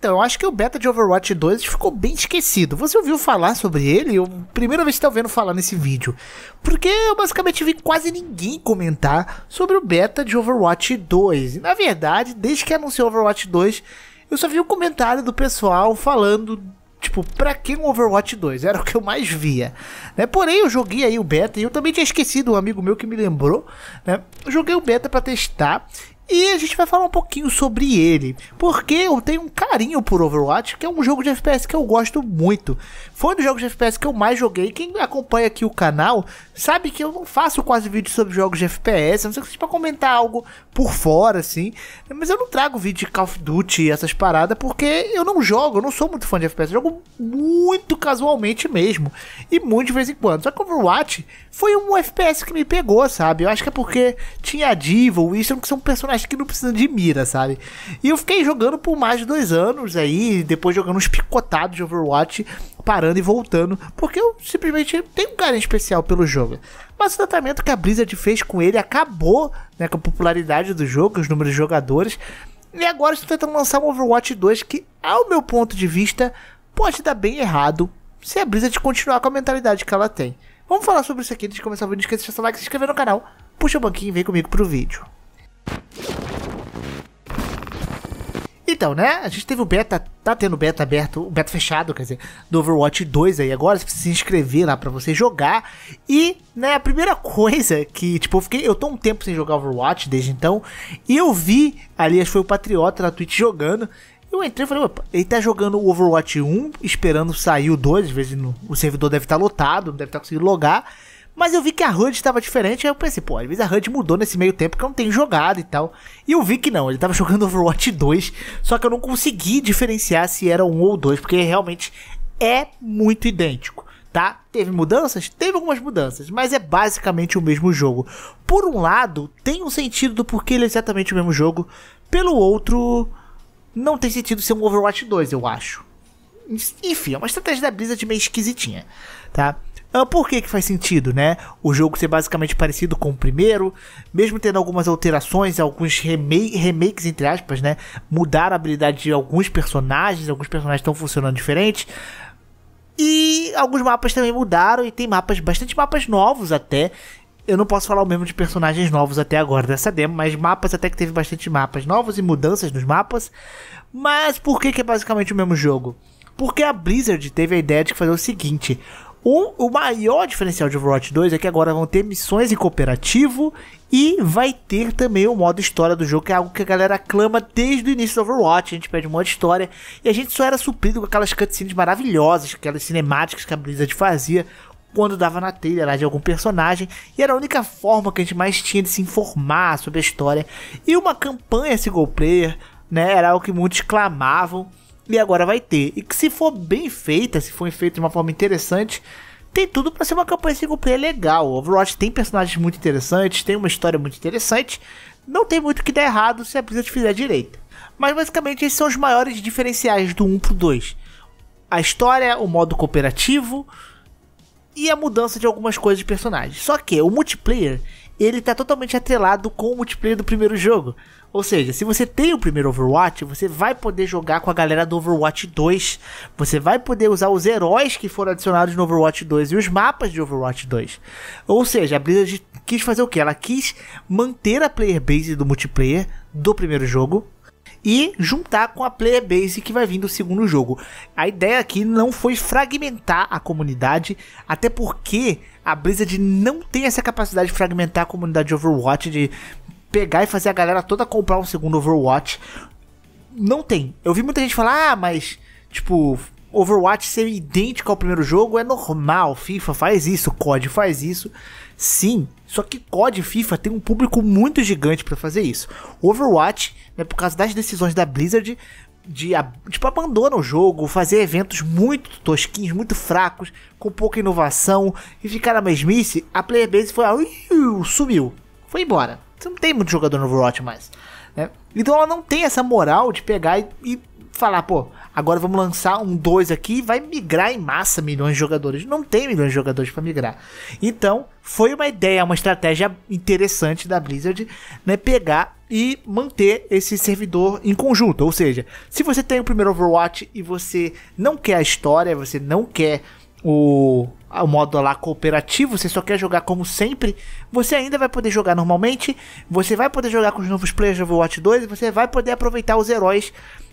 Então, eu acho que o beta de Overwatch 2 ficou bem esquecido. Você ouviu falar sobre ele? Eu, primeira vez que está vendo falar nesse vídeo. Porque eu basicamente vi quase ninguém comentar sobre o beta de Overwatch 2. E, na verdade, desde que anunciou Overwatch 2, eu só vi o um comentário do pessoal falando tipo, pra que um Overwatch 2? Era o que eu mais via, né? Porém, eu joguei aí o beta e eu também tinha esquecido um amigo meu que me lembrou, né? Eu joguei o beta para testar e a gente vai falar um pouquinho sobre ele, porque eu tenho um carinho por Overwatch, que é um jogo de FPS que eu gosto muito. Foi um dos jogos de FPS que eu mais joguei. Quem acompanha aqui o canal sabe que eu não faço quase vídeos sobre jogos de FPS, não sei se para comentar algo por fora assim, mas eu não trago vídeo de Call of Duty e essas paradas porque eu não jogo, eu não sou muito fã de FPS, eu jogo muito casualmente mesmo e muito de vez em quando. Só que Overwatch foi um FPS que me pegou, sabe? Eu acho que é porque tinha a Diva, o Winston, que são personagens acho que não precisa de mira, sabe? E eu fiquei jogando por mais de dois anos aí, depois jogando uns picotados de Overwatch, parando e voltando, porque eu simplesmente tenho um carinho especial pelo jogo. Mas o tratamento que a Blizzard fez com ele acabou né, com a popularidade do jogo, os números de jogadores. E agora estão tentando lançar um Overwatch 2 que, ao meu ponto de vista, pode dar bem errado se a Blizzard continuar com a mentalidade que ela tem. Vamos falar sobre isso aqui antes de começar o vídeo. Não esqueça de deixar seu like, se inscrever no canal, puxa o banquinho e vem comigo pro vídeo. Então, né? A gente teve o beta, tá tendo beta aberto, o beta fechado, quer dizer, do Overwatch 2 aí agora, você precisa se inscrever lá para você jogar. E, né, a primeira coisa que, tipo, eu fiquei, eu tô um tempo sem jogar Overwatch desde então, e eu vi ali, acho que foi o Patriota na Twitch jogando. Eu entrei e falei, ele tá jogando o Overwatch 1, esperando sair o 2, às vezes no, o servidor deve estar tá lotado, não deve estar tá conseguindo logar. Mas eu vi que a HUD estava diferente, aí eu pensei, pô, às vezes a HUD mudou nesse meio tempo que eu não tenho jogado e tal. E eu vi que não, ele estava jogando Overwatch 2, só que eu não consegui diferenciar se era um ou dois, porque realmente é muito idêntico tá? Teve mudanças? Teve algumas mudanças, mas é basicamente o mesmo jogo. Por um lado, tem um sentido do porquê ele é exatamente o mesmo jogo, pelo outro, não tem sentido ser um Overwatch 2, eu acho. Enfim, é uma estratégia da Blizzard meio esquisitinha, tá? Ah, por que, que faz sentido, né? O jogo ser basicamente parecido com o primeiro, mesmo tendo algumas alterações, alguns remake, remakes, entre aspas, né? Mudar a habilidade de alguns personagens, alguns personagens estão funcionando diferente. E alguns mapas também mudaram, e tem mapas, bastante mapas novos até. Eu não posso falar o mesmo de personagens novos até agora dessa demo, mas mapas até que teve bastante mapas novos e mudanças nos mapas. Mas por que, que é basicamente o mesmo jogo? Porque a Blizzard teve a ideia de fazer o seguinte: o, o maior diferencial de Overwatch 2 é que agora vão ter missões em cooperativo e vai ter também o modo história do jogo, que é algo que a galera clama desde o início do Overwatch. A gente pede um modo história. E a gente só era suprido com aquelas cutscenes maravilhosas, aquelas cinemáticas que a Blizzard fazia quando dava na telha lá de algum personagem, e era a única forma que a gente mais tinha de se informar sobre a história. E uma campanha single player, né, era o que muitos clamavam e agora vai ter. E que se for bem feita, se for feita de uma forma interessante, tem tudo para ser uma campanha single player legal. O Overwatch tem personagens muito interessantes, tem uma história muito interessante. Não tem muito que dar errado se a Blizzard fizer direito. Mas basicamente esses são os maiores diferenciais do 1 pro 2. A história, o modo cooperativo e a mudança de algumas coisas de personagens. Só que o multiplayer, ele tá totalmente atrelado com o multiplayer do primeiro jogo. Ou seja, se você tem o primeiro Overwatch, você vai poder jogar com a galera do Overwatch 2. Você vai poder usar os heróis que foram adicionados no Overwatch 2 e os mapas de Overwatch 2. Ou seja, a Blizzard quis fazer o que? Ela quis manter a player base do multiplayer do primeiro jogo, e juntar com a player base que vai vir do segundo jogo. A ideia aqui não foi fragmentar a comunidade, até porque a Blizzard não tem essa capacidade de fragmentar a comunidade de Overwatch de pegar e fazer a galera toda comprar um segundo Overwatch. Não tem. Eu vi muita gente falar, ah, mas, tipo, Overwatch ser idêntico ao primeiro jogo é normal. FIFA faz isso, COD faz isso. Sim, só que COD e FIFA tem um público muito gigante para fazer isso. Overwatch, né, por causa das decisões da Blizzard, de tipo abandona o jogo, fazer eventos muito tosquinhos, muito fracos, com pouca inovação e ficar na mesmice, a player base foi ah, sumiu, foi embora. Você não tem muito jogador no Overwatch mais. Né? Então ela não tem essa moral de pegar e, e falar, pô, agora vamos lançar um 2 aqui e vai migrar em massa milhões de jogadores. Não tem milhões de jogadores para migrar. Então, foi uma ideia, uma estratégia interessante da Blizzard, né, pegar e manter esse servidor em conjunto. Ou seja, se você tem o primeiro Overwatch e você não quer a história, você não quer o, o modo lá cooperativo, você só quer jogar como sempre, você ainda vai poder jogar normalmente, você vai poder jogar com os novos players do Overwatch 2 e você vai poder aproveitar os heróis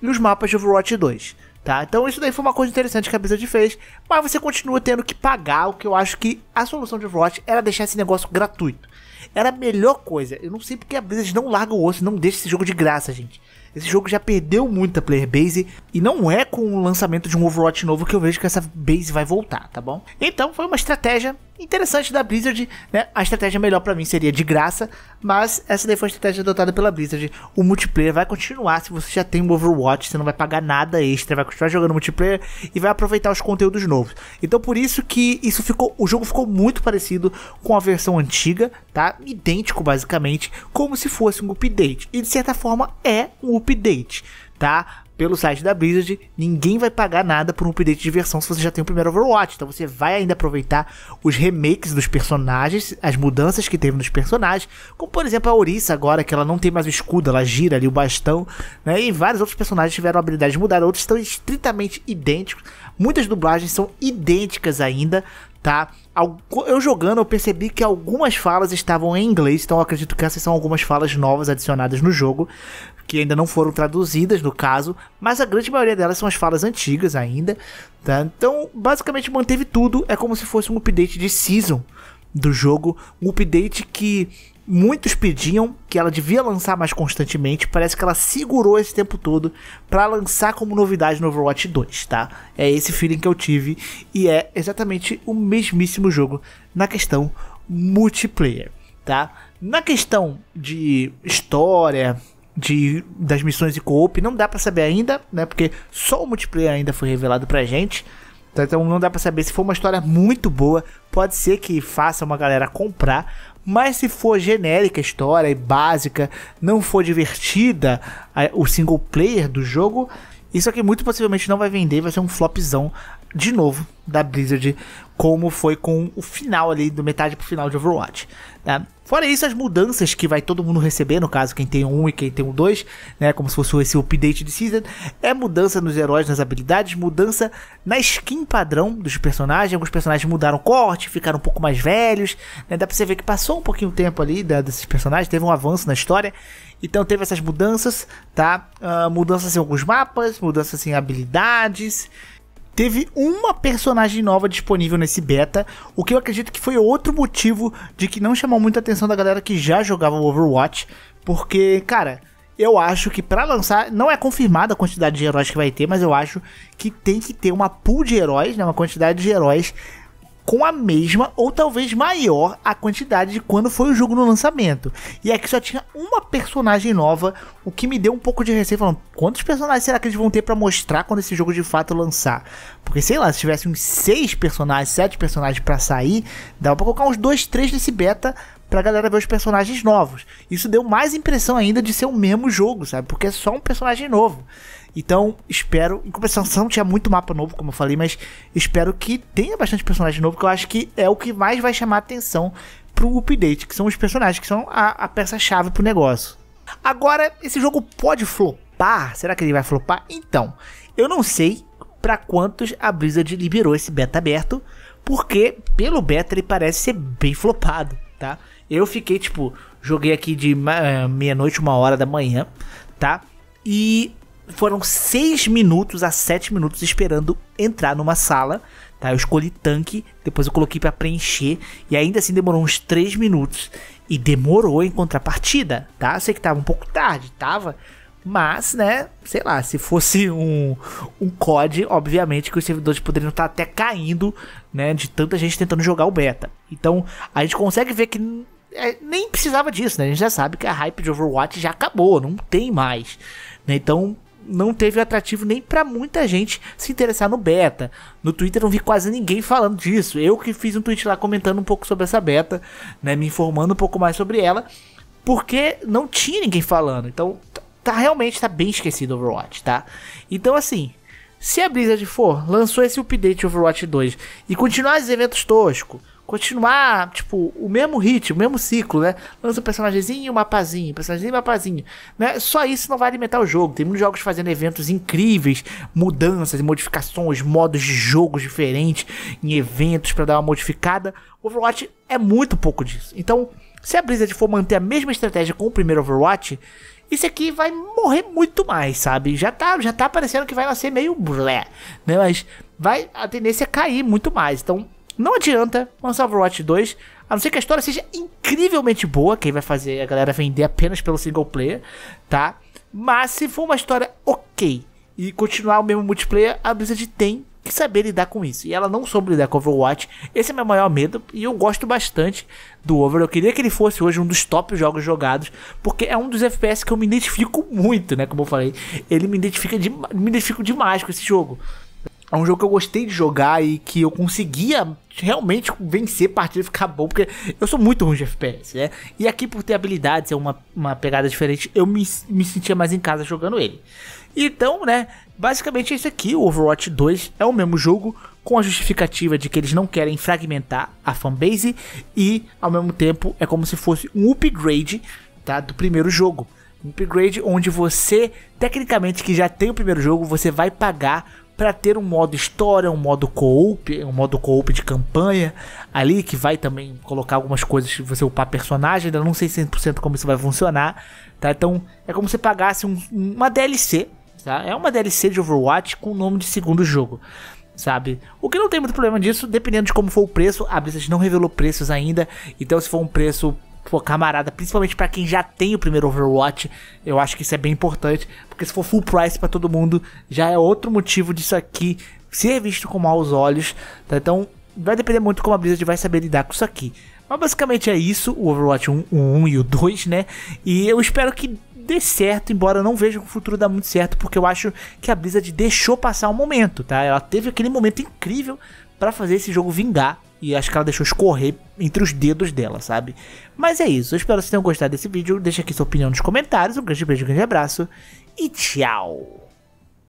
e os mapas de Overwatch 2. Tá? Então isso daí foi uma coisa interessante que a Blizzard fez, mas você continua tendo que pagar, o que eu acho que a solução de Overwatch era deixar esse negócio gratuito. Era a melhor coisa. Eu não sei porque a Blizzard não larga o osso, não deixa esse jogo de graça, gente. Esse jogo já perdeu muita player base e não é com o lançamento de um Overwatch novo que eu vejo que essa base vai voltar, tá bom? Então foi uma estratégia interessante da Blizzard, né? A estratégia melhor para mim seria de graça, mas essa daí foi a estratégia adotada pela Blizzard. O multiplayer vai continuar se você já tem um Overwatch, você não vai pagar nada extra, vai continuar jogando multiplayer e vai aproveitar os conteúdos novos. Então por isso que isso ficou, o jogo ficou muito parecido com a versão antiga, tá? Idêntico basicamente, como se fosse um update. E de certa forma é um update update, tá? Pelo site da Blizzard, ninguém vai pagar nada por um update de versão se você já tem o primeiro Overwatch. Então você vai ainda aproveitar os remakes dos personagens, as mudanças que teve nos personagens, como por exemplo a Orisa agora, que ela não tem mais o escudo, ela gira ali o bastão, né? E vários outros personagens tiveram habilidades mudadas, outros estão estritamente idênticos. Muitas dublagens são idênticas ainda, tá? Eu jogando, eu percebi que algumas falas estavam em inglês, então acredito que essas são algumas falas novas adicionadas no jogo, que ainda não foram traduzidas no caso, mas a grande maioria delas são as falas antigas ainda, tá? Então, basicamente manteve tudo, é como se fosse um update de season do jogo, um update que muitos pediam que ela devia lançar mais constantemente, parece que ela segurou esse tempo todo para lançar como novidade no Overwatch 2, tá? É esse feeling que eu tive e é exatamente o mesmíssimo jogo na questão multiplayer, tá? Na questão de história, de, das missões de co-op. Não dá para saber ainda, né? Porque só o multiplayer ainda foi revelado pra gente. Tá, então não dá para saber se for uma história muito boa, pode ser que faça uma galera comprar, mas se for genérica a história e básica, não for divertida a, o single player do jogo, isso aqui muito possivelmente não vai vender, vai ser um flopzão de novo da Blizzard, como foi com o final ali do metade pro final de Overwatch, né Fora isso, as mudanças que vai todo mundo receber, no caso, quem tem um e quem tem um dois, né? Como se fosse esse update de season, é mudança nos heróis, nas habilidades, mudança na skin padrão dos personagens. Alguns personagens mudaram corte, ficaram um pouco mais velhos, né? Dá pra você ver que passou um pouquinho tempo ali da, desses personagens, teve um avanço na história. Então teve essas mudanças, tá? Uh, mudanças em alguns mapas, mudanças em habilidades teve uma personagem nova disponível nesse beta, o que eu acredito que foi outro motivo de que não chamou muita atenção da galera que já jogava o Overwatch, porque, cara, eu acho que para lançar, não é confirmada a quantidade de heróis que vai ter, mas eu acho que tem que ter uma pool de heróis, né, uma quantidade de heróis com a mesma ou talvez maior a quantidade de quando foi o jogo no lançamento. E aqui só tinha uma personagem nova, o que me deu um pouco de receio, falando quantos personagens será que eles vão ter para mostrar quando esse jogo de fato lançar? Porque sei lá, se tivesse uns 6 personagens, 7 personagens para sair, dava para colocar uns 2, 3 nesse beta pra galera ver os personagens novos. Isso deu mais impressão ainda de ser o mesmo jogo, sabe? Porque é só um personagem novo. Então, espero. Em compensação, tinha muito mapa novo, como eu falei, mas espero que tenha bastante personagem novo, que eu acho que é o que mais vai chamar atenção pro update, que são os personagens, que são a, a peça-chave pro negócio. Agora, esse jogo pode flopar? Será que ele vai flopar? Então, eu não sei para quantos a Blizzard liberou esse beta aberto, porque pelo beta ele parece ser bem flopado tá? Eu fiquei, tipo, joguei aqui de eh, meia-noite, uma hora da manhã, tá? E foram 6 minutos a 7 minutos esperando entrar numa sala, tá? Eu escolhi tanque, depois eu coloquei para preencher e ainda assim demorou uns 3 minutos e demorou em contrapartida, tá? Sei que tava um pouco tarde, tava, mas, né, sei lá, se fosse um, um COD, obviamente que os servidores poderiam estar tá até caindo, né, de tanta gente tentando jogar o beta. Então, a gente consegue ver que é, nem precisava disso, né? A gente já sabe que a hype de Overwatch já acabou, não tem mais. Né? Então, não teve atrativo nem para muita gente se interessar no beta. No Twitter não vi quase ninguém falando disso. Eu que fiz um tweet lá comentando um pouco sobre essa beta, né, me informando um pouco mais sobre ela, porque não tinha ninguém falando. Então, tá realmente tá bem esquecido Overwatch, tá? Então assim, se a Blizzard for, lançou esse update Overwatch 2 e continuar os eventos tosco, continuar, tipo, o mesmo ritmo, o mesmo ciclo, né? Lança um personagemzinho, um mapazinho, personagemzinho, mapazinho, né? Só isso não vai alimentar o jogo. Tem muitos jogos fazendo eventos incríveis, mudanças, modificações, modos de jogos diferentes em eventos para dar uma modificada. Overwatch é muito pouco disso. Então, se a Blizzard for manter a mesma estratégia com o primeiro Overwatch, isso aqui vai morrer muito mais, sabe? Já tá, já tá parecendo que vai nascer meio blé, né? Mas vai a tendência é cair muito mais. Então, não adianta lançar Overwatch 2, a não ser que a história seja incrivelmente boa, que aí vai fazer a galera vender apenas pelo single player, tá? Mas se for uma história ok e continuar o mesmo multiplayer, a Blizzard tem saber lidar com isso. E ela não soube lidar com Overwatch. Esse é meu maior medo e eu gosto bastante do Over. Eu queria que ele fosse hoje um dos top jogos jogados, porque é um dos FPS que eu me identifico muito, né? Como eu falei, ele me identifica de, me identifico demais com esse jogo. É um jogo que eu gostei de jogar e que eu conseguia realmente vencer partida e ficar bom, porque eu sou muito ruim de FPS, né? E aqui, por ter habilidades, é uma, uma pegada diferente, eu me, me sentia mais em casa jogando ele. Então, né, basicamente é isso aqui, o Overwatch 2 é o mesmo jogo, com a justificativa de que eles não querem fragmentar a fanbase e, ao mesmo tempo, é como se fosse um upgrade tá, do primeiro jogo. Um upgrade onde você, tecnicamente, que já tem o primeiro jogo, você vai pagar para ter um modo história, um modo co-op, um modo co-op de campanha ali que vai também colocar algumas coisas que você upar personagem, ainda não sei 100% como isso vai funcionar, tá? Então é como se pagasse um, uma DLC Tá? É uma DLC de Overwatch com o nome de segundo jogo sabe? O que não tem muito problema disso, dependendo de como for o preço. A Blizzard não revelou preços ainda, então se for um preço pô, camarada, principalmente para quem já tem o primeiro Overwatch, eu acho que isso é bem importante, porque se for full price para todo mundo, já é outro motivo disso aqui ser visto com maus olhos, tá? Então, vai depender muito como a Blizzard vai saber lidar com isso aqui. Mas basicamente é isso, o Overwatch 1, 1 e o 2, né? E eu espero que dê certo, embora eu não veja que o futuro dá muito certo, porque eu acho que a Blizzard deixou passar o um momento, tá? Ela teve aquele momento incrível para fazer esse jogo vingar e acho que ela deixou escorrer entre os dedos dela, sabe? Mas é isso, eu espero que vocês tenham gostado desse vídeo, deixa aqui sua opinião nos comentários, um grande beijo, um grande abraço e tchau!